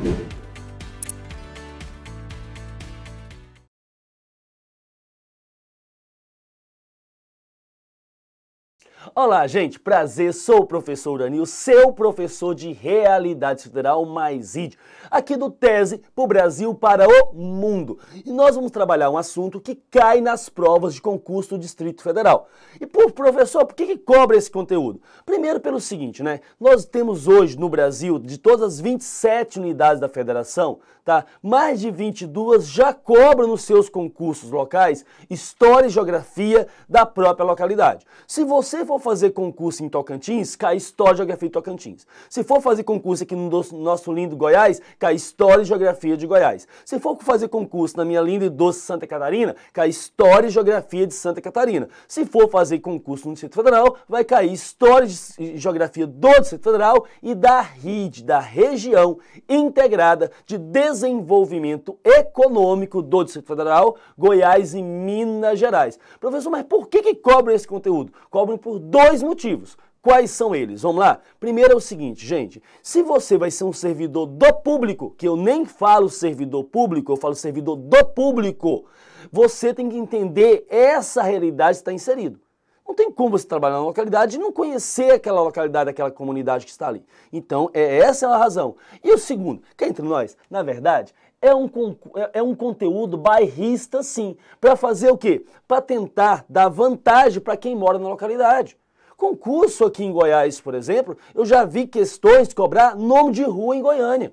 Thank you. Olá, gente, prazer, sou o professor Danil, seu professor de Realidade Federal mais vídeo, aqui do Tese para o Brasil para o Mundo. E nós vamos trabalhar um assunto que cai nas provas de concurso do Distrito Federal. E, por professor, por que, que cobra esse conteúdo? Primeiro pelo seguinte, né? Nós temos hoje no Brasil, de todas as 27 unidades da federação, tá? Mais de 22 já cobram nos seus concursos locais história e geografia da própria localidade. Se você for for fazer concurso em Tocantins, cai História e Geografia de Tocantins. Se for fazer concurso aqui no nosso lindo Goiás, cai História e Geografia de Goiás. Se for fazer concurso na minha linda e doce Santa Catarina, cai História e Geografia de Santa Catarina. Se for fazer concurso no Distrito Federal, vai cair História e Geografia do Distrito Federal e da RID, da Região Integrada de Desenvolvimento Econômico do Distrito Federal, Goiás e Minas Gerais. Professor, mas por que, que esse conteúdo? Cobrem por por dois motivos. Quais são eles? Vamos lá? Primeiro é o seguinte, gente: se você vai ser um servidor do público, que eu nem falo servidor público, eu falo servidor do público, você tem que entender essa realidade que está inserido. Não tem como você trabalhar na localidade e não conhecer aquela localidade, aquela comunidade que está ali. Então, é essa é a razão. E o segundo, é entre nós, na verdade, é um, é, é um conteúdo bairrista, sim. Para fazer o quê? Para tentar dar vantagem para quem mora na localidade. Concurso aqui em Goiás, por exemplo, eu já vi questões de cobrar nome de rua em Goiânia.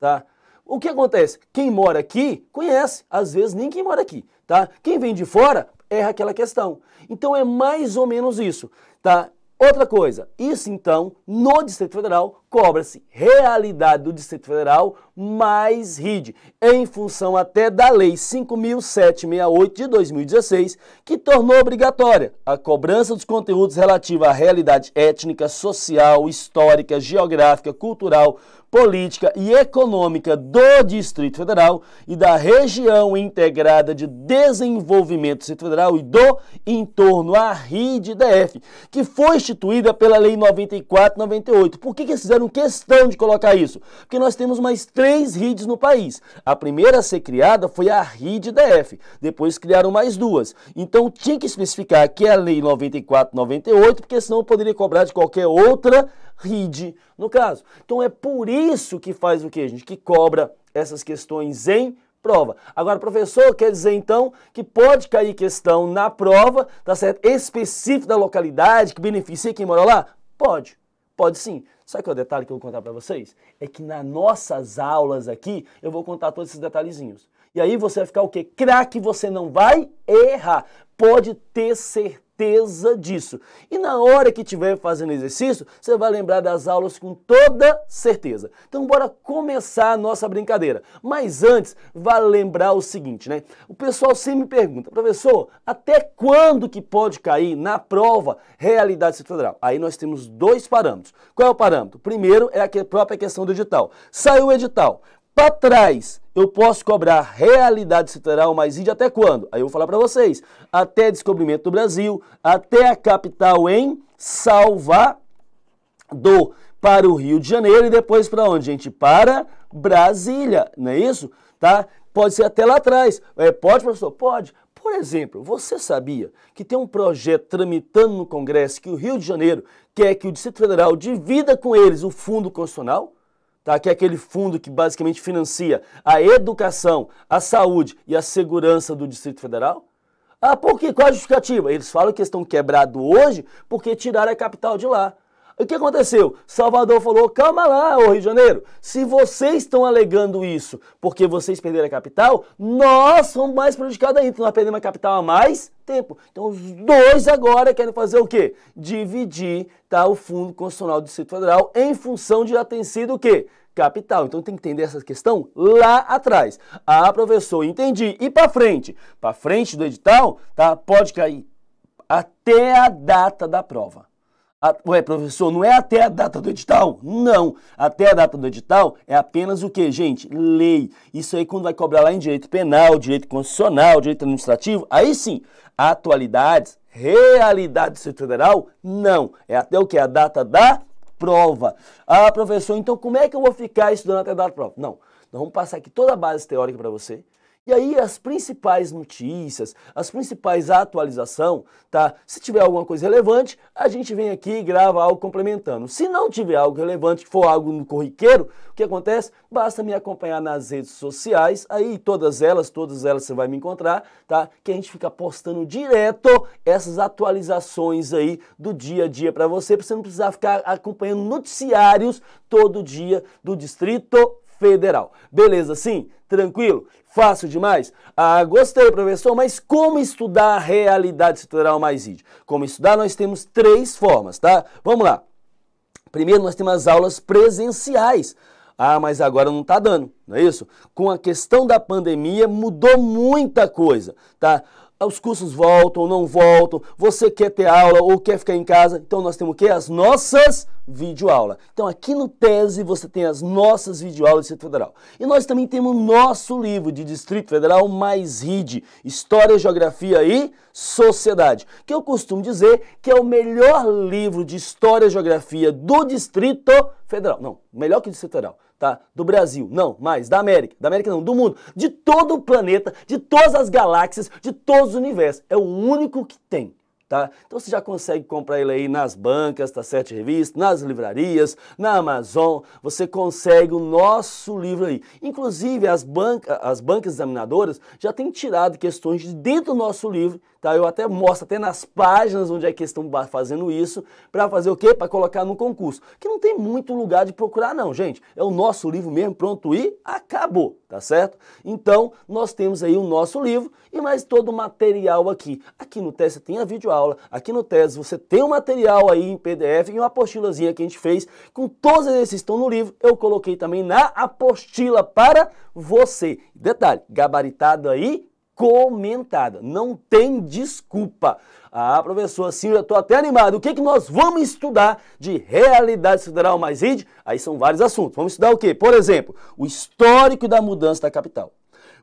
Tá? O que acontece? Quem mora aqui conhece, às vezes nem quem mora aqui. Tá? Quem vem de fora erra aquela questão. Então é mais ou menos isso. Tá? Outra coisa, isso então no Distrito Federal cobra-se realidade do Distrito Federal mais RID, em função até da Lei 5.768 de 2016, que tornou obrigatória a cobrança dos conteúdos relativos à realidade étnica, social, histórica, geográfica, cultural, política e econômica do Distrito Federal e da Região Integrada de Desenvolvimento do Distrito Federal e do entorno, à RID-DF, que foi instituída pela Lei 9498. Por que, que fizeram fizeram questão de colocar isso, porque nós temos mais três RIDs no país. A primeira a ser criada foi a RID DF, depois criaram mais duas. Então tinha que especificar que é a lei 9498, porque senão poderia cobrar de qualquer outra RID, no caso. Então é por isso que faz o que, gente? Que cobra essas questões em prova. Agora, professor, quer dizer então que pode cair questão na prova, tá certo? Específica da localidade que beneficia quem mora lá? Pode. Pode sim. Sabe que é o detalhe que eu vou contar para vocês? É que nas nossas aulas aqui, eu vou contar todos esses detalhezinhos. E aí você vai ficar o quê? Craque, você não vai errar. Pode ter certeza certeza disso. E na hora que estiver fazendo exercício, você vai lembrar das aulas com toda certeza. Então bora começar a nossa brincadeira. Mas antes, vale lembrar o seguinte, né? O pessoal sempre me pergunta, professor, até quando que pode cair na prova realidade federal? Aí nós temos dois parâmetros. Qual é o parâmetro? Primeiro é a própria questão do edital. Saiu o edital, para trás, eu posso cobrar realidade sideral mas indo até quando? Aí eu vou falar para vocês. Até descobrimento do Brasil, até a capital em Salvador, para o Rio de Janeiro e depois para onde, gente? Para Brasília, não é isso? Tá? Pode ser até lá atrás. É, pode, professor? Pode. Por exemplo, você sabia que tem um projeto tramitando no Congresso que o Rio de Janeiro quer que o Distrito Federal divida com eles o fundo constitucional? tá? que é aquele fundo que basicamente financia a educação, a saúde e a segurança do Distrito Federal? Ah, por quê? Qual a justificativa? Eles falam que estão quebrados hoje porque tiraram a capital de lá. O que aconteceu? Salvador falou: calma lá, ô Rio de Janeiro. Se vocês estão alegando isso porque vocês perderam a capital, nós somos mais prejudicados ainda. Nós perdemos a capital há mais tempo. Então, os dois agora querem fazer o quê? Dividir tá, o Fundo Constitucional do Distrito Federal em função de já ter sido o quê? capital. Então tem que entender essa questão lá atrás. Ah, professor, entendi. E para frente? Para frente do edital, tá? Pode cair até a data da prova. A, ué, professor, não é até a data do edital? Não. Até a data do edital é apenas o que, gente? Lei. Isso aí quando vai cobrar lá em direito penal, direito constitucional, direito administrativo, aí sim, atualidades, realidade federal, não. É até o que? A data da prova. Ah, professor, então como é que eu vou ficar estudando até a data da prova? Não. Nós vamos passar aqui toda a base teórica para você. E aí as principais notícias, as principais atualização, tá? Se tiver alguma coisa relevante, a gente vem aqui e grava algo complementando. Se não tiver algo relevante, que for algo no corriqueiro, o que acontece? Basta me acompanhar nas redes sociais, aí todas elas, todas elas você vai me encontrar, tá? Que a gente fica postando direto essas atualizações aí do dia a dia para você, para você não precisar ficar acompanhando noticiários todo dia do distrito Federal. Beleza, sim? Tranquilo? Fácil demais? Ah, gostei, professor, mas como estudar a realidade federal mais vídeo? Como estudar, nós temos três formas, tá? Vamos lá. Primeiro, nós temos as aulas presenciais. Ah, mas agora não está dando, não é isso? Com a questão da pandemia, mudou muita coisa, tá? os cursos voltam, não voltam, você quer ter aula ou quer ficar em casa, então nós temos o quê? As nossas videoaulas. Então aqui no Tese você tem as nossas videoaulas do Distrito Federal. E nós também temos o nosso livro de Distrito Federal mais RID, História, Geografia e Sociedade, que eu costumo dizer que é o melhor livro de História e Geografia do Distrito Federal. Não, melhor que o Distrito Federal tá? Do Brasil, não, mais da América, da América não, do mundo, de todo o planeta, de todas as galáxias, de todos os universos. É o único que tem. Tá? Então você já consegue comprar ele aí nas bancas, tá certo? Revista, nas livrarias, na Amazon, você consegue o nosso livro aí. Inclusive as, banca, as bancas examinadoras já têm tirado questões de dentro do nosso livro Tá? Eu até mostro até nas páginas onde é que estão fazendo isso, para fazer o quê? Para colocar no concurso. Que não tem muito lugar de procurar não, gente. É o nosso livro mesmo, pronto e acabou, tá certo? Então, nós temos aí o nosso livro e mais todo o material aqui. Aqui no TES você tem a videoaula, aqui no TES você tem o material aí em PDF e uma apostilazinha que a gente fez com todos esses estão no livro. Eu coloquei também na apostila para você. Detalhe, gabaritado aí comentada. Não tem desculpa. Ah, professor, sim, eu estou até animado. O que, que nós vamos estudar de realidade federal mais RID? Aí são vários assuntos. Vamos estudar o quê? Por exemplo, o histórico da mudança da capital.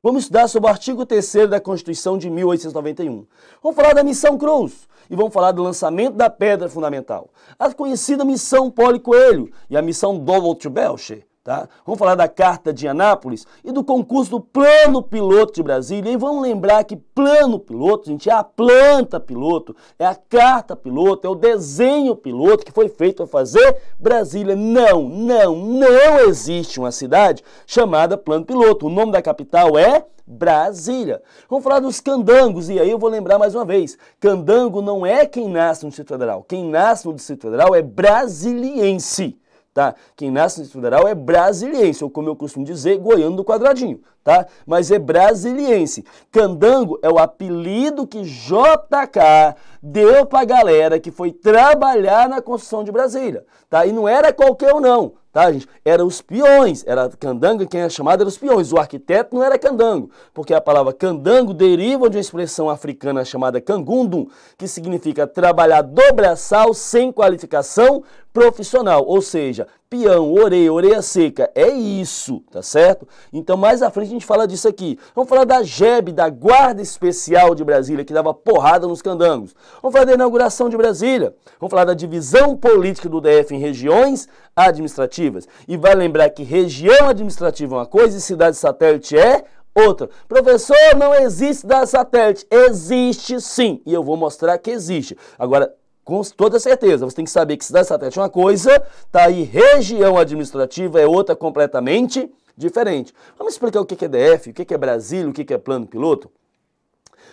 Vamos estudar sobre o artigo 3 da Constituição de 1891. Vamos falar da Missão Cruz e vamos falar do lançamento da pedra fundamental. A conhecida Missão Poli Coelho e a Missão Dovolt Belcher Tá? Vamos falar da Carta de Anápolis e do concurso do Plano Piloto de Brasília. E vamos lembrar que Plano Piloto, gente, é a planta piloto, é a carta piloto, é o desenho piloto que foi feito para fazer Brasília. Não, não, não existe uma cidade chamada Plano Piloto. O nome da capital é Brasília. Vamos falar dos candangos, e aí eu vou lembrar mais uma vez: candango não é quem nasce no Distrito Federal. Quem nasce no Distrito Federal é brasiliense tá? Quem nasce no Distrito Federal é brasiliense, ou como eu costumo dizer, goiano do quadradinho, tá? Mas é brasiliense. Candango é o apelido que JK deu pra galera que foi trabalhar na construção de Brasília, tá? E não era qualquer um não tá, gente? Eram os peões, era candango, quem é era chamado eram os peões, o arquiteto não era candango, porque a palavra candango deriva de uma expressão africana chamada cangundum, que significa trabalhar dobraçal sem qualificação profissional, ou seja, peão, oreia seca. É isso, tá certo? Então mais à frente a gente fala disso aqui. Vamos falar da JEB, da Guarda Especial de Brasília, que dava porrada nos candangos. Vamos falar da inauguração de Brasília. Vamos falar da divisão política do DF em regiões administrativas. E vai lembrar que região administrativa é uma coisa e cidade satélite é Outra, professor, não existe da satélite. Existe sim, e eu vou mostrar que existe. Agora, com toda certeza. Você tem que saber que cidade satélite é uma coisa, tá aí região administrativa é outra completamente diferente. Vamos explicar o que é DF, o que é Brasília, o que é plano piloto?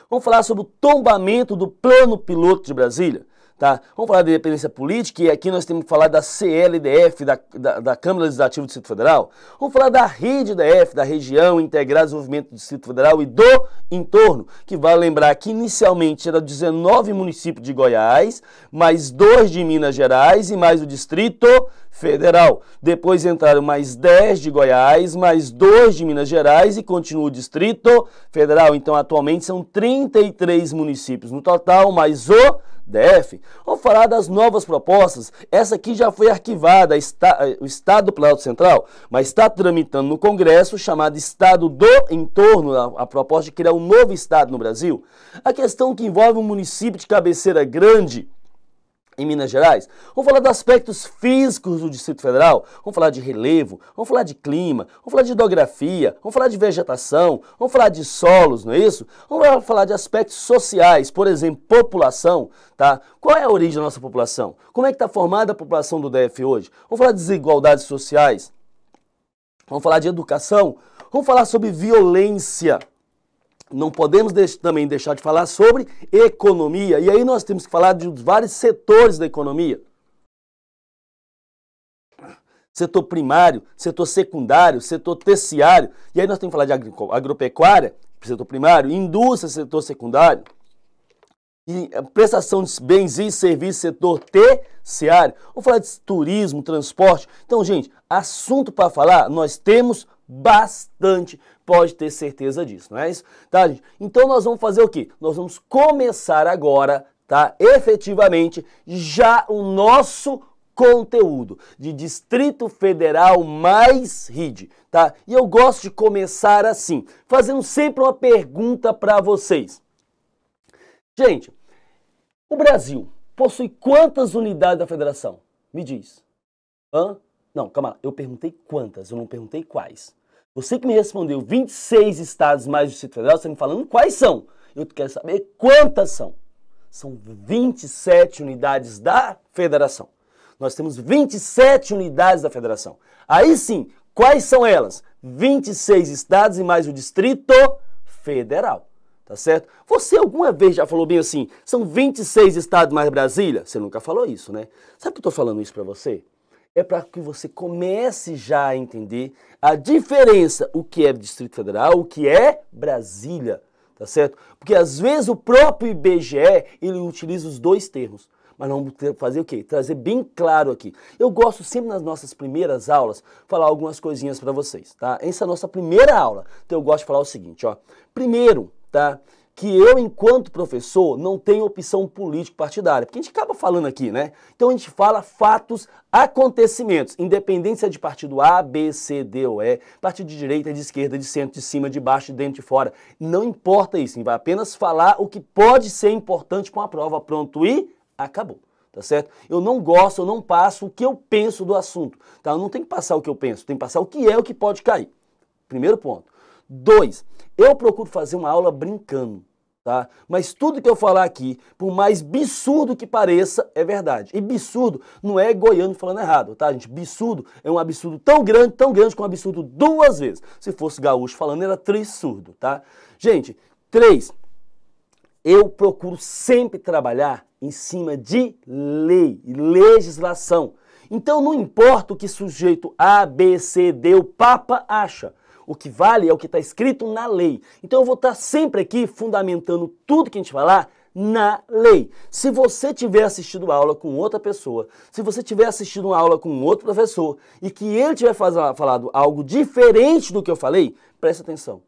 Vamos falar sobre o tombamento do plano piloto de Brasília. Tá? Vamos falar de dependência política e aqui nós temos que falar da CLDF, da, da, da Câmara Legislativa do Distrito Federal. Vamos falar da rede da F, da região integrada desenvolvimento do Distrito Federal e do entorno, que vale lembrar que inicialmente era 19 municípios de Goiás, mais dois de Minas Gerais e mais o Distrito Federal. Depois entraram mais 10 de Goiás, mais dois de Minas Gerais e continua o Distrito Federal. Então atualmente são 33 municípios no total, mais o DF, Vou falar das novas propostas. Essa aqui já foi arquivada, está, eh, o Estado do Planalto Central, mas está tramitando no Congresso, chamado Estado do Entorno, a, a proposta de criar um novo Estado no Brasil. A questão que envolve um município de cabeceira grande, em Minas Gerais, vamos falar dos aspectos físicos do Distrito Federal, vamos falar de relevo, vamos falar de clima, vamos falar de hidrografia, vamos falar de vegetação, vamos falar de solos, não é isso? Vamos falar de aspectos sociais, por exemplo, população, tá? Qual é a origem da nossa população? Como é que está formada a população do DF hoje? Vamos falar de desigualdades sociais, vamos falar de educação, vamos falar sobre violência, não podemos deix também deixar de falar sobre economia. E aí nós temos que falar de vários setores da economia. Setor primário, setor secundário, setor terciário. E aí nós temos que falar de agropecuária, setor primário, indústria, setor secundário. E eh, prestação de bens e serviços, setor terciário. Vamos falar de turismo, transporte. Então, gente, assunto para falar, nós temos bastante pode ter certeza disso, não é isso? Tá, gente? Então nós vamos fazer o quê? Nós vamos começar agora, tá? Efetivamente, já o nosso conteúdo de Distrito Federal mais RID, tá? E eu gosto de começar assim, fazendo sempre uma pergunta para vocês. Gente, o Brasil possui quantas unidades da federação? Me diz. Hã? Não, calma lá. Eu perguntei quantas, eu não perguntei quais. Você que me respondeu 26 estados mais o Distrito Federal, você tá me falando quais são. Eu quero saber quantas são. São 27 unidades da federação. Nós temos 27 unidades da federação. Aí sim, quais são elas? 26 estados e mais o Distrito Federal tá certo? Você alguma vez já falou bem assim, são 26 estados mais Brasília? Você nunca falou isso, né? Sabe que eu tô falando isso para você? é para que você comece já a entender a diferença, o que é Distrito Federal, o que é Brasília, tá certo? Porque às vezes o próprio IBGE, ele utiliza os dois termos. Mas vamos fazer o quê? Trazer bem claro aqui. Eu gosto sempre nas nossas primeiras aulas falar algumas coisinhas para vocês, tá? Essa é a nossa primeira aula. Então eu gosto de falar o seguinte, ó. Primeiro, tá? que eu, enquanto professor, não tenho opção político-partidária, porque a gente acaba falando aqui, né? Então a gente fala fatos, acontecimentos, independência de partido A, B, C, D ou E, partido de direita, de esquerda, de centro, de cima, de baixo, de dentro, de fora. Não importa isso, a gente vai apenas falar o que pode ser importante com a prova. Pronto e acabou tá certo? Eu não gosto, eu não passo o que eu penso do assunto, tá? Eu não tem que passar o que eu penso, tem que passar o que é o que pode cair. Primeiro ponto. Dois, eu procuro fazer uma aula brincando. Tá? Mas tudo que eu falar aqui, por mais absurdo que pareça, é verdade. E absurdo não é goiano falando errado, tá, gente? Absurdo é um absurdo tão grande, tão grande que um absurdo duas vezes. Se fosse gaúcho falando, era trissurdo, tá? Gente, três, eu procuro sempre trabalhar em cima de lei e legislação. Então não importa o que sujeito A, B, C, D, o Papa acha. O que vale é o que está escrito na lei. Então eu vou estar tá sempre aqui fundamentando tudo que a gente falar na lei. Se você tiver assistido a aula com outra pessoa, se você tiver assistido uma aula com outro professor e que ele tiver falado algo diferente do que eu falei, preste atenção.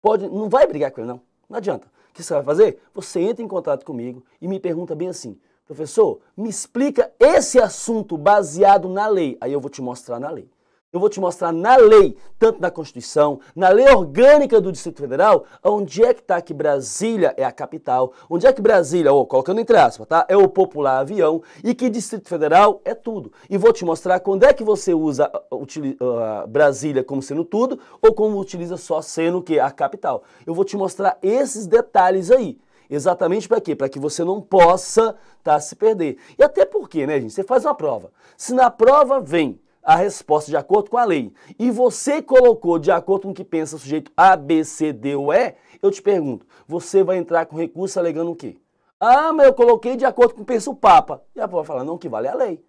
Pode, não vai brigar com ele não. Não adianta. O que você vai fazer? Você entra em contato comigo e me pergunta bem assim: "Professor, me explica esse assunto baseado na lei". Aí eu vou te mostrar na lei. Eu vou te mostrar na lei, tanto na Constituição, na lei orgânica do Distrito Federal, onde é que está que Brasília é a capital, onde é que Brasília, oh, colocando entre aspas, tá? É o popular avião e que Distrito Federal é tudo. E vou te mostrar quando é que você usa uh, utiliza, uh, Brasília como sendo tudo ou como utiliza só sendo que é a capital. Eu vou te mostrar esses detalhes aí. Exatamente para quê? Para que você não possa tá, se perder. E até porque, né, gente? Você faz uma prova. Se na prova vem a resposta de acordo com a lei e você colocou de acordo com o que pensa o sujeito A, B, C, D ou E, eu te pergunto, você vai entrar com recurso alegando o quê? Ah, mas eu coloquei de acordo com o que pensa o Papa. E a pessoa vai falar, não, que vale a lei.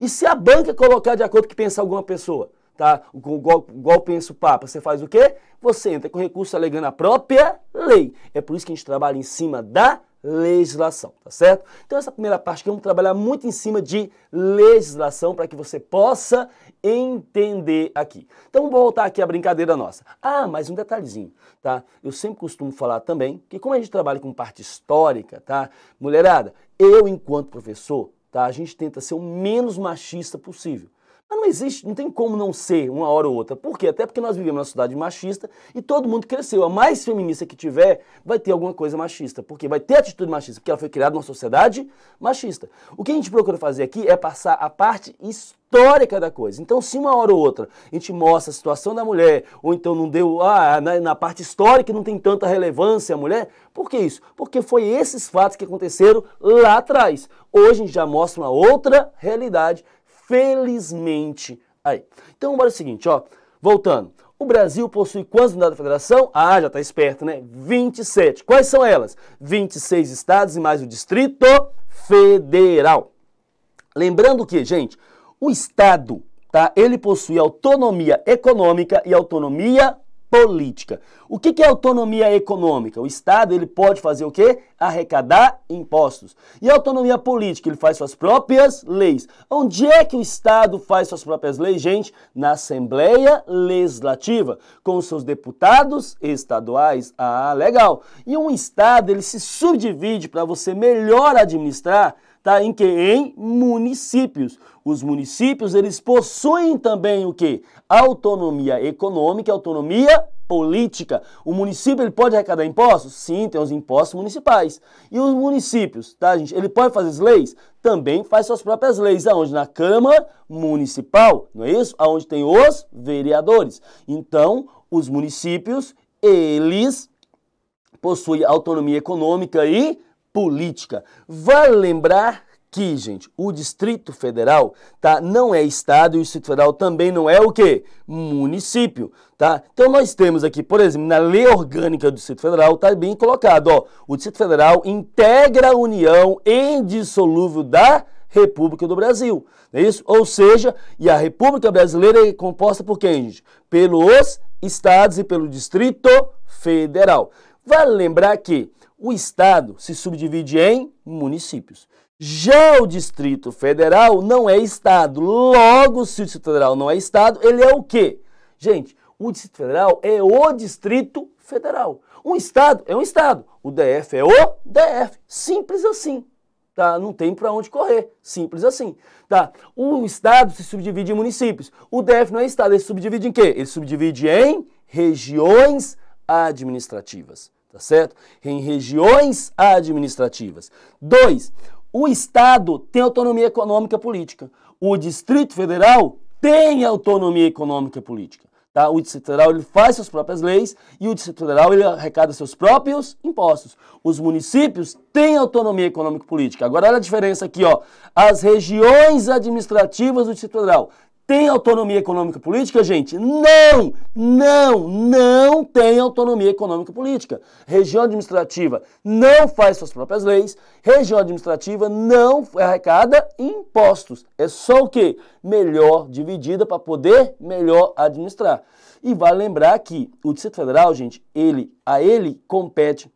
E se a banca colocar de acordo com o que pensa alguma pessoa? tá? Igual, igual pensa o Papa, você faz o quê? Você entra com recurso alegando a própria lei. É por isso que a gente trabalha em cima da legislação, tá certo? Então essa primeira parte que vamos trabalhar muito em cima de legislação para que você possa entender aqui. Então vou voltar aqui à brincadeira nossa. Ah, mais um detalhezinho, tá? Eu sempre costumo falar também que como a gente trabalha com parte histórica, tá? Mulherada, eu enquanto professor, tá? A gente tenta ser o menos machista possível. Mas não existe, não tem como não ser uma hora ou outra. Por quê? Até porque nós vivemos numa sociedade machista e todo mundo cresceu. A mais feminista que tiver vai ter alguma coisa machista. Porque vai ter atitude machista, porque ela foi criada numa sociedade machista. O que a gente procura fazer aqui é passar a parte histórica da coisa. Então, se uma hora ou outra a gente mostra a situação da mulher, ou então não deu, ah, na, na parte histórica não tem tanta relevância a mulher, por que isso? Porque foi esses fatos que aconteceram lá atrás. Hoje a gente já mostra uma outra realidade Felizmente. Aí. Então, bora o seguinte, ó. Voltando. O Brasil possui quantas unidades da federação? Ah, já está esperto, né? 27. Quais são elas? 26 estados e mais o Distrito Federal. Lembrando que, gente, o estado, tá? Ele possui autonomia econômica e autonomia política. O que, é autonomia econômica? O Estado ele pode fazer o quê? Arrecadar impostos. E autonomia política? Ele faz suas próprias leis. Onde é que o Estado faz suas próprias leis, gente? Na Assembleia Legislativa, com seus deputados estaduais. Ah, legal. E um Estado ele se subdivide para você melhor administrar tá? Em que? Em municípios. Os municípios, eles possuem também o que? Autonomia econômica e autonomia política. O município ele pode arrecadar impostos? Sim, tem os impostos municipais. E os municípios, tá, gente? Ele pode fazer as leis? Também faz suas próprias leis, aonde na Câmara Municipal, não é isso? Aonde tem os vereadores. Então, os municípios, eles possuem autonomia econômica e política. Vale lembrar que, gente, o Distrito Federal, tá, não é estado e o Distrito Federal também não é o quê? Município, tá? Então nós temos aqui, por exemplo, na Lei Orgânica do Distrito Federal tá bem colocado, ó, o Distrito Federal integra a União indissolúvel da República do Brasil, é isso? Ou seja, e a República Brasileira é composta por quem, gente? Pelos estados e pelo Distrito Federal. Vale lembrar que o estado se subdivide em municípios. Já o Distrito Federal não é estado. Logo, se o Distrito Federal não é estado, ele é o quê? Gente, o Distrito Federal é o Distrito Federal. Um estado é um estado. O DF é o DF. Simples assim. Tá? Não tem para onde correr. Simples assim. Tá? Um estado se subdivide em municípios. O DF não é estado, ele se subdivide em quê? Ele se subdivide em regiões administrativas tá certo? Em regiões administrativas. Dois, o Estado tem autonomia econômica e política. O Distrito Federal tem autonomia econômica e política. Tá? O Distrito Federal ele faz suas próprias leis e o Distrito Federal ele arrecada seus próprios impostos. Os municípios têm autonomia econômica política. Agora olha a diferença aqui, ó. As regiões administrativas do Distrito Federal tem autonomia econômica política, gente? Não! Não! Não tem autonomia econômica política. Região administrativa não faz suas próprias leis, região administrativa não arrecada impostos. É só o quê? Melhor dividida para poder melhor administrar. E vale lembrar que o Distrito Federal, gente, ele a ele compete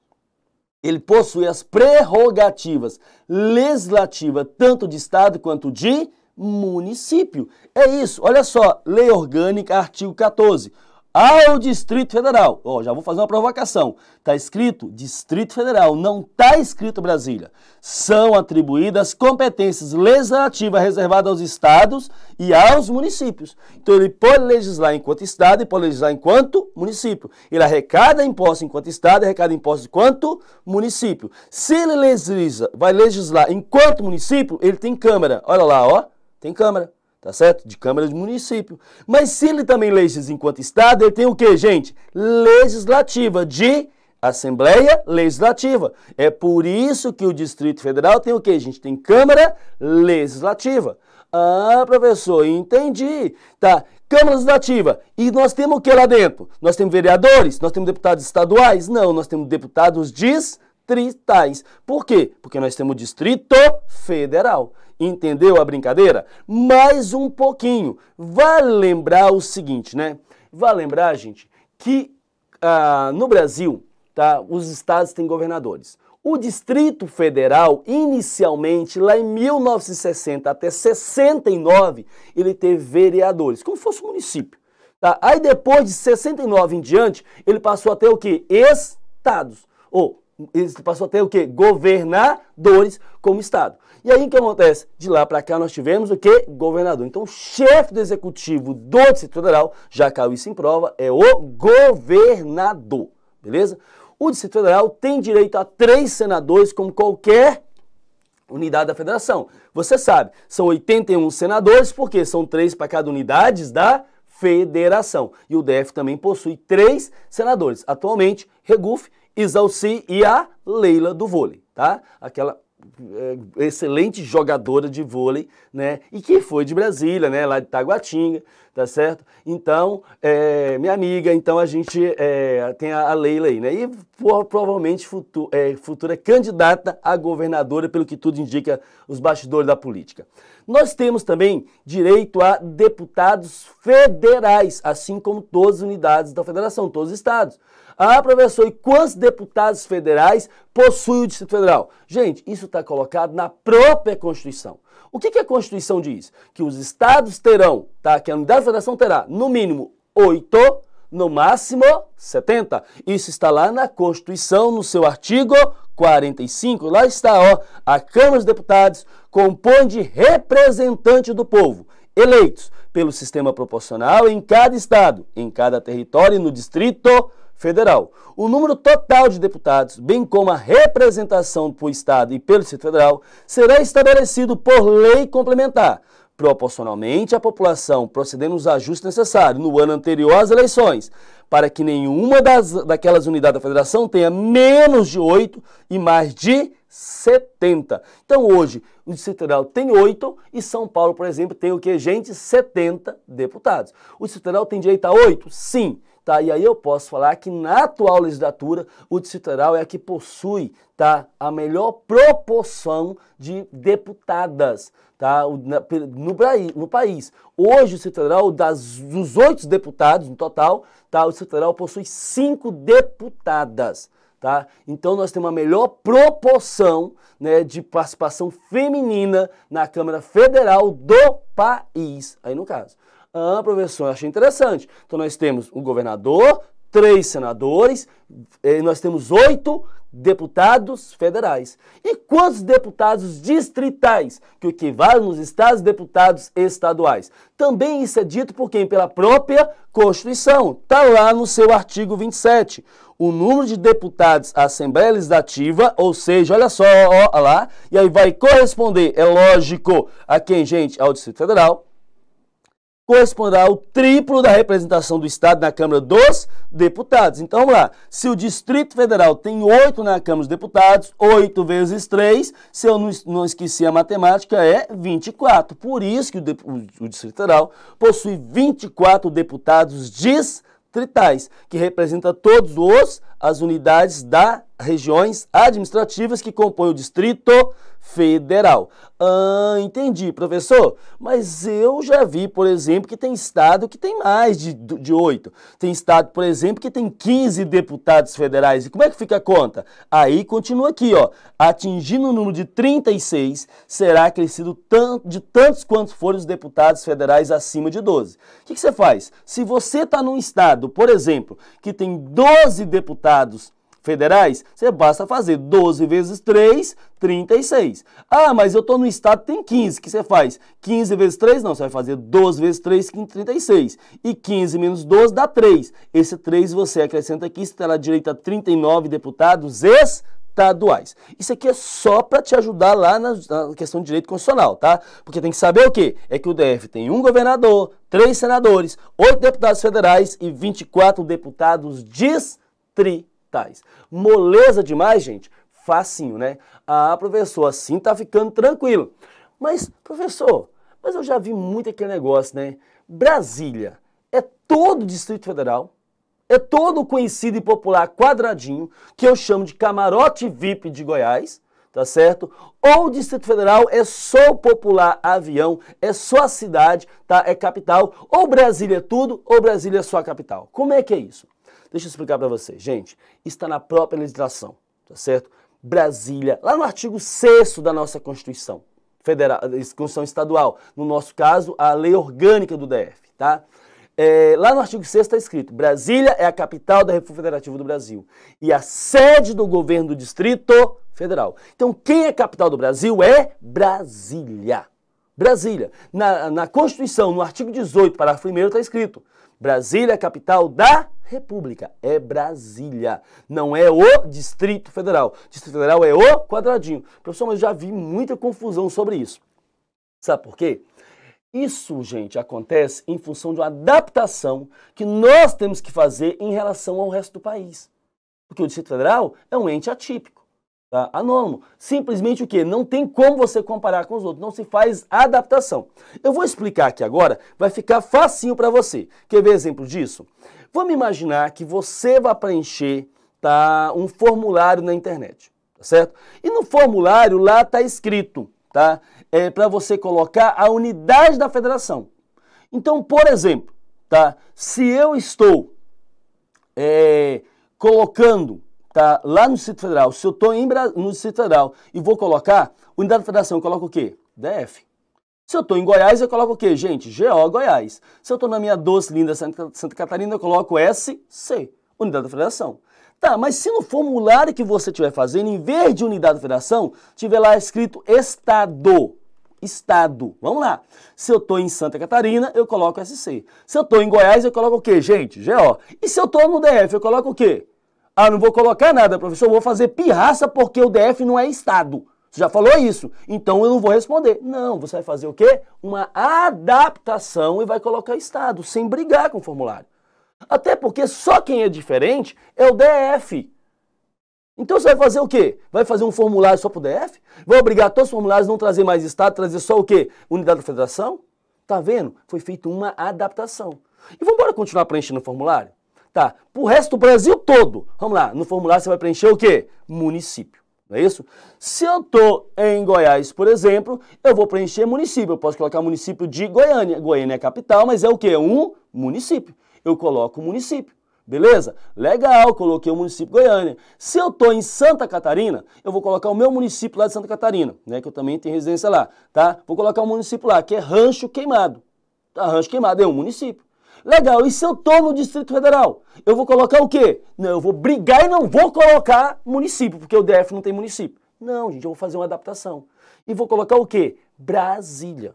ele possui as prerrogativas legislativas tanto de estado quanto de município. É isso, olha só, Lei Orgânica, artigo 14. Ao Distrito Federal. Ó, oh, já vou fazer uma provocação. Está escrito Distrito Federal, não está escrito Brasília. São atribuídas competências legislativas reservadas aos estados e aos municípios. Então ele pode legislar enquanto estado e pode legislar enquanto município. Ele arrecada imposto enquanto estado e arrecada imposto enquanto município. Se ele legisla, vai legislar enquanto município, ele tem Câmara. Olha lá, ó tem Câmara, tá certo? De Câmara de Município. Mas se ele também legisla enquanto Estado, ele tem o quê, gente? Legislativa de Assembleia Legislativa. É por isso que o Distrito Federal tem o quê, gente? Tem Câmara Legislativa. Ah, professor, entendi. Tá, Câmara Legislativa. E nós temos o que lá dentro? Nós temos vereadores? Nós temos deputados estaduais? Não, nós temos deputados distritais distritais. Por quê? Porque nós temos Distrito Federal. Entendeu a brincadeira? Mais um pouquinho. vai lembrar o seguinte, né? Vai lembrar, gente, que ah, no Brasil, tá, os estados têm governadores. O Distrito Federal, inicialmente, lá em 1960 até 69, ele teve vereadores, como fosse um município. Tá? Aí depois de 69 em diante, ele passou a ter o quê? Estados. Ou ele passou a ter o quê? Governadores como Estado. E aí o que acontece? De lá para cá nós tivemos o quê? Governador. Então o chefe do executivo do Distrito Federal, já caiu isso em prova, é o governador, beleza? O Distrito Federal tem direito a três senadores como qualquer unidade da federação. Você sabe, são 81 senadores, porque são três para cada unidade da federação. E o DF também possui três senadores. Atualmente, Regufe Isalci e a Leila do vôlei, tá? Aquela eh, excelente jogadora de vôlei, né? E que foi de Brasília, né? Lá de Taguatinga, tá certo? Então, é, minha amiga, então a gente é, tem a, Leila aí, né? E provavelmente futura, é, futura candidata a governadora, pelo que tudo indica os bastidores da política. Nós temos também direito a deputados federais, assim como todas as unidades da federação, todos os estados. Ah, professor, e quantos deputados federais possui o Distrito Federal? Gente, isso está colocado na própria Constituição. O que, que, a Constituição diz? Que os estados terão, tá? Que a unidade da federação terá, no mínimo, oito, no máximo, 70. Isso está lá na Constituição, no seu artigo 45. Lá está, ó, a Câmara dos Deputados compõe de representante do povo, eleitos pelo sistema proporcional em cada estado, em cada território e no Distrito Federal federal. O número total de deputados, bem como a representação por Estado e pelo Distrito Federal, será estabelecido por lei complementar, proporcionalmente à população, procedendo os ajustes necessários no ano anterior às eleições, para que nenhuma das, daquelas unidades da federação tenha menos de 8 e mais de 70. Então hoje, o Distrito Federal tem 8 e São Paulo, por exemplo, tem o que, gente? 70 deputados. O Distrito Federal tem direito a 8? Sim tá? E aí eu posso falar que na atual legislatura o Distrito Federal é a que possui, tá? A melhor proporção de deputadas, tá? No, no país. Hoje o Distrito Federal, das, dos oito deputados no total, tá? O Distrito Federal possui cinco deputadas. Tá? Então nós temos uma melhor proporção né, de participação feminina na Câmara Federal do país, aí no caso. Ah, professor, eu achei interessante. Então nós temos um governador, três senadores, eh, nós temos oito deputados federais. E quantos deputados distritais, que equivale nos estados deputados estaduais? Também isso é dito por quem? Pela própria Constituição. Está lá no seu artigo 27. O número de deputados à Assembleia Legislativa, ou seja, olha só, ó, ó lá, e aí vai corresponder, é lógico, a quem, gente? Ao Distrito Federal, corresponderá ao triplo da representação do Estado na Câmara dos Deputados. Então vamos lá. Se o Distrito Federal tem oito na Câmara dos Deputados, oito vezes três, se eu não, esqueci a matemática, é 24. Por isso que o, o, o Distrito Federal possui 24 deputados distritais, que representa todos os as unidades das regiões administrativas que compõem o Distrito Federal federal. Ah, entendi, professor. Mas eu já vi, por exemplo, que tem estado que tem mais de, de 8. Tem estado, por exemplo, que tem 15 deputados federais. E como é que fica a conta? Aí continua aqui, ó. Atingindo o número de 36, será acrescido tanto, de tantos quantos forem os deputados federais acima de 12. O que, que você faz? Se você está num estado, por exemplo, que tem 12 deputados federais? Você basta fazer 12 vezes 3, 36. Ah, mas eu estou no estado tem 15. O que você faz? 15 vezes 3? Não, você vai fazer 12 vezes 3, 36. E 15 menos 12 dá 3. Esse 3 você acrescenta aqui, você terá direito a 39 deputados estaduais. Isso aqui é só para te ajudar lá na, na questão de direito constitucional, tá? Porque tem que saber o quê? É que o DF tem um governador, três senadores, oito deputados federais e 24 deputados distritais. Moleza demais, gente? Facinho, né? Ah, professor, assim tá ficando tranquilo. Mas, professor, mas eu já vi muito aquele negócio, né? Brasília é todo o Distrito Federal, é todo o conhecido e popular quadradinho, que eu chamo de camarote VIP de Goiás, tá certo? Ou o Distrito Federal é só o popular avião, é só a cidade, tá? É capital. Ou Brasília é tudo, ou Brasília é só a capital. Como é que é isso? Deixa eu explicar para vocês, gente. Está na própria legislação, tá certo? Brasília, lá no artigo 6 da nossa Constituição Federal, eh, Constituição Estadual, no nosso caso, a Lei Orgânica do DF, tá? É, lá no artigo 6 está escrito: Brasília é a capital da República Federativa do Brasil e a sede do governo do Distrito Federal. Então, quem é capital do Brasil é Brasília. Brasília. Na, na Constituição, no artigo 18, parágrafo 1, está escrito: Brasília, capital da República. É Brasília, não é o Distrito Federal. Distrito Federal é o quadradinho. Professor, mas já vi muita confusão sobre isso. Sabe por quê? Isso, gente, acontece em função de uma adaptação que nós temos que fazer em relação ao resto do país. Porque o Distrito Federal é um ente atípico. Tá? Anônimo. Simplesmente o que? Não tem como você comparar com os outros, não se faz adaptação. Eu vou explicar aqui agora, vai ficar facinho para você. Quer ver exemplo disso? Vamos imaginar que você vai preencher tá, um formulário na internet, tá certo? E no formulário lá está escrito, tá? É para você colocar a unidade da federação. Então, por exemplo, tá? Se eu estou é, colocando tá lá no Distrito Federal, se eu estou no Distrito Federal e vou colocar, unidade federação, eu coloco o quê? DF. Se eu estou em Goiás, eu coloco o quê, gente? GO Goiás. Se eu estou na minha doce, linda Santa, Santa Catarina, eu coloco SC, unidade da federação. Tá, mas se no formulário que você estiver fazendo, em vez de unidade da federação, tiver lá escrito Estado. Estado. Vamos lá. Se eu estou em Santa Catarina, eu coloco SC. Se eu estou em Goiás, eu coloco o quê, gente? GO. E se eu estou no DF, eu coloco o quê? Ah, não vou colocar nada, professor, vou fazer pirraça porque o DF não é Estado. Você já falou isso, então eu não vou responder. Não, você vai fazer o quê? Uma adaptação e vai colocar Estado, sem brigar com o formulário. Até porque só quem é diferente é o DF. Então você vai fazer o quê? Vai fazer um formulário só para o DF? Vai obrigar todos os formulários a não trazer mais Estado, trazer só o quê? Unidade da Federação? Tá vendo? Foi feita uma adaptação. E vamos continuar preenchendo o formulário? Tá, pro resto do Brasil todo. Vamos lá, no formulário você vai preencher o quê? Município. Não é isso? Se eu tô em Goiás, por exemplo, eu vou preencher município. Eu posso colocar município de Goiânia. Goiânia é capital, mas é o quê? Um município. Eu coloco município. Beleza? Legal, coloquei o município Goiânia. Se eu estou em Santa Catarina, eu vou colocar o meu município lá de Santa Catarina, né? Que eu também tenho residência lá, tá? Vou colocar o um município lá, que é Rancho Queimado. Tá, Rancho Queimado é um município. Legal, e se eu estou no Distrito Federal? Eu vou colocar o quê? Não, eu vou brigar e não vou colocar município, porque o DF não tem município. Não, gente, eu vou fazer uma adaptação. E vou colocar o quê? Brasília.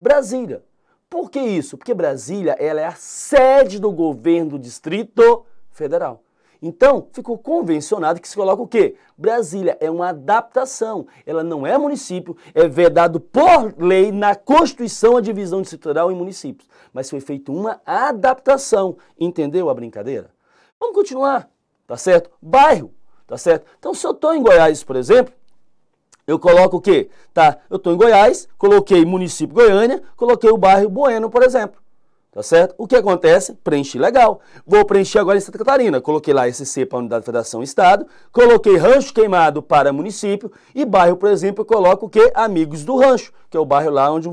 Brasília. Por que isso? Porque Brasília ela é a sede do governo do Distrito Federal. Então, ficou convencionado que se coloca o quê? Brasília é uma adaptação, ela não é município, é vedado por lei na Constituição a divisão de setorial em municípios. Mas foi feita uma adaptação, entendeu a brincadeira? Vamos continuar, tá certo? Bairro, tá certo? Então, se eu estou em Goiás, por exemplo, eu coloco o quê? Tá, eu estou em Goiás, coloquei município Goiânia, coloquei o bairro Bueno, por exemplo. Tá certo? O que acontece? Preenchi legal. Vou preencher agora em Santa Catarina. Coloquei lá SC para Unidade de Federação Estado, coloquei Rancho Queimado para município e bairro, por exemplo, eu coloco o que? Amigos do Rancho, que é o bairro lá onde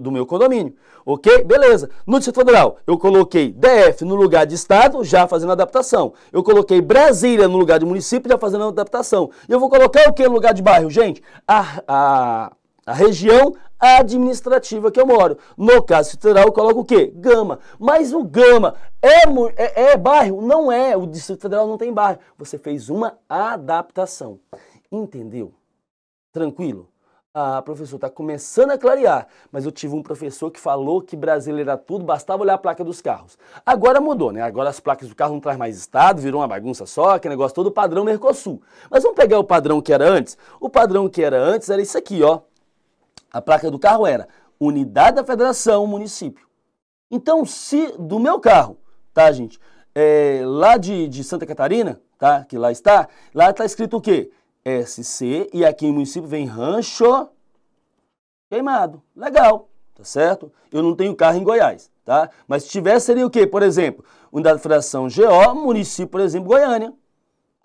do meu condomínio. Ok? Beleza. No Distrito Federal, eu coloquei DF no lugar de Estado, já fazendo adaptação. Eu coloquei Brasília no lugar de município, já fazendo adaptação. E eu vou colocar o que no lugar de bairro? Gente, a, a, a região administrativa que eu moro. No caso federal, eu coloco o quê? Gama. Mas o Gama é, é, é bairro? Não é. O Distrito Federal não tem bairro. Você fez uma adaptação. Entendeu? Tranquilo? Ah, professor, está começando a clarear. Mas eu tive um professor que falou que brasileiro era tudo, bastava olhar a placa dos carros. Agora mudou, né? Agora as placas do carro não trazem mais estado, virou uma bagunça só, que negócio todo padrão Mercosul. Mas vamos pegar o padrão que era antes? O padrão que era antes era isso aqui, ó. A placa do carro era Unidade da Federação, Município. Então, se do meu carro, tá, gente, é, lá de, de Santa Catarina, tá, que lá está, lá está escrito o quê? SC, e aqui em município vem Rancho Queimado. Legal, tá certo? Eu não tenho carro em Goiás, tá? Mas se tivesse, seria o quê? Por exemplo, Unidade da Federação GO, município, por exemplo, Goiânia.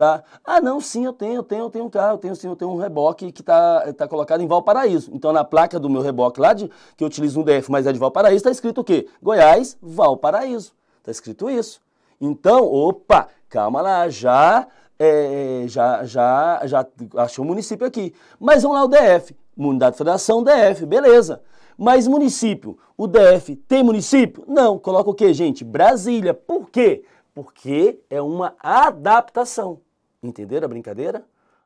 Tá? Ah, não, sim, eu tenho, eu tenho, eu tenho um carro, eu tenho sim, eu tenho um reboque que está tá colocado em Valparaíso. Então na placa do meu reboque lá, de, que eu utilizo no DF, mas é de Valparaíso, está escrito o quê? Goiás, Valparaíso. Está escrito isso. Então, opa, calma lá, já, é, já, já, já achou o município aqui. Mas vamos lá, o DF, Unidade de Federação, DF, beleza. Mas município, o DF tem município? Não, coloca o quê, gente? Brasília. Por quê? Porque é uma adaptação. Entenderam a brincadeira?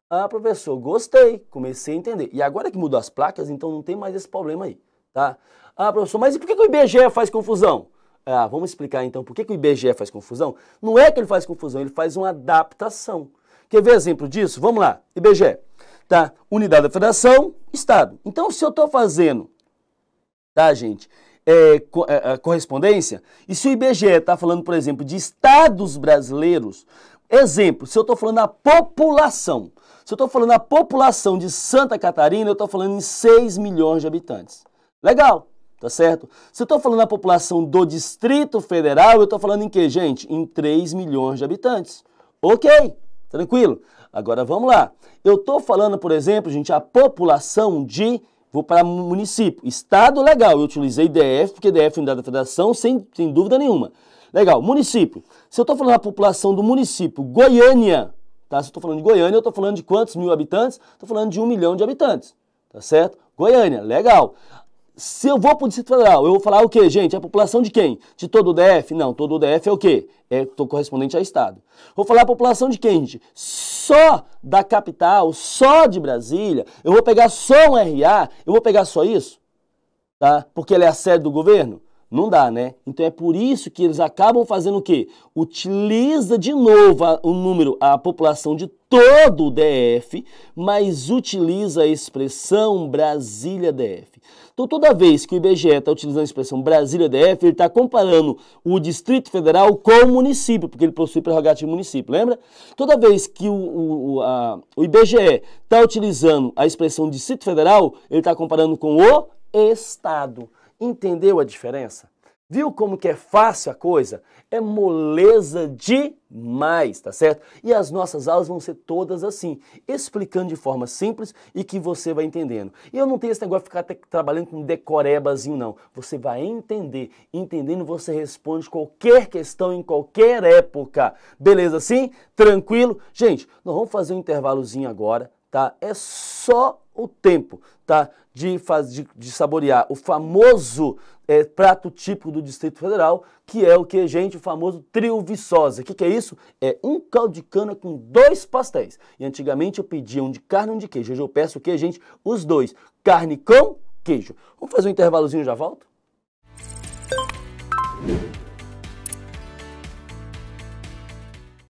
Ah, professor, gostei, comecei a entender. E agora que mudou as placas, então não tem mais esse problema aí, tá? Ah, professor, mas e por que, que o IBGE faz confusão? Ah, vamos explicar então por que, que o IBGE faz confusão? Não é que ele faz confusão, ele faz uma adaptação. Quer ver exemplo disso? Vamos lá, IBGE, tá? Unidade da Federação, Estado. Então, se eu estou fazendo, tá, gente, é, co é, é correspondência, e se o IBGE está falando, por exemplo, de estados brasileiros, Exemplo, se eu estou falando a população, se eu estou falando a população de Santa Catarina, eu estou falando em 6 milhões de habitantes. Legal, tá certo? Se eu estou falando a população do Distrito Federal, eu estou falando em que, gente? Em 3 milhões de habitantes. Ok, tranquilo. Agora vamos lá. Eu estou falando, por exemplo, gente, a população de vou para município. Estado legal, eu utilizei DF, porque DF é unidade da federação, sem, sem dúvida nenhuma. Legal, município. Se eu estou falando da população do município Goiânia, tá? Se eu estou falando de Goiânia, eu estou falando de quantos mil habitantes? Estou falando de um milhão de habitantes, tá certo? Goiânia, legal. Se eu vou para o Distrito Federal, eu vou falar o quê, gente? A população de quem? De todo o DF? Não, todo o DF é o quê? É correspondente a Estado. Vou falar a população de quem, gente? Só da capital, só de Brasília? Eu vou pegar só um RA? Eu vou pegar só isso? Tá? Porque ele é a sede do governo? Não dá, né? Então é por isso que eles acabam fazendo o quê? Utiliza de novo a, o número, a população de todo o DF, mas utiliza a expressão Brasília DF. Então toda vez que o IBGE está utilizando a expressão Brasília DF, ele está comparando o Distrito Federal com o município, porque ele possui prerrogativa de município, lembra? Toda vez que o, o, a, o IBGE está utilizando a expressão Distrito Federal, ele está comparando com o Estado. Entendeu a diferença? Viu como que é fácil a coisa? É moleza demais, tá certo? E as nossas aulas vão ser todas assim, explicando de forma simples e que você vai entendendo. E eu não tenho esse negócio de ficar trabalhando com decorebazinho, não. Você vai entender. Entendendo, você responde qualquer questão em qualquer época. Beleza assim? Tranquilo? Gente, nós vamos fazer um intervalozinho agora, tá? É só o tempo, tá? de, faz, de, de saborear o famoso é, prato típico do Distrito Federal, que é o que, gente, o famoso trio viçosa. O que, que, é isso? É um caldo de cana com dois pastéis. E antigamente eu pedia um de carne e um de queijo. Hoje eu peço o que, gente? Os dois. Carne com queijo. Vamos fazer um intervalozinho, já volto?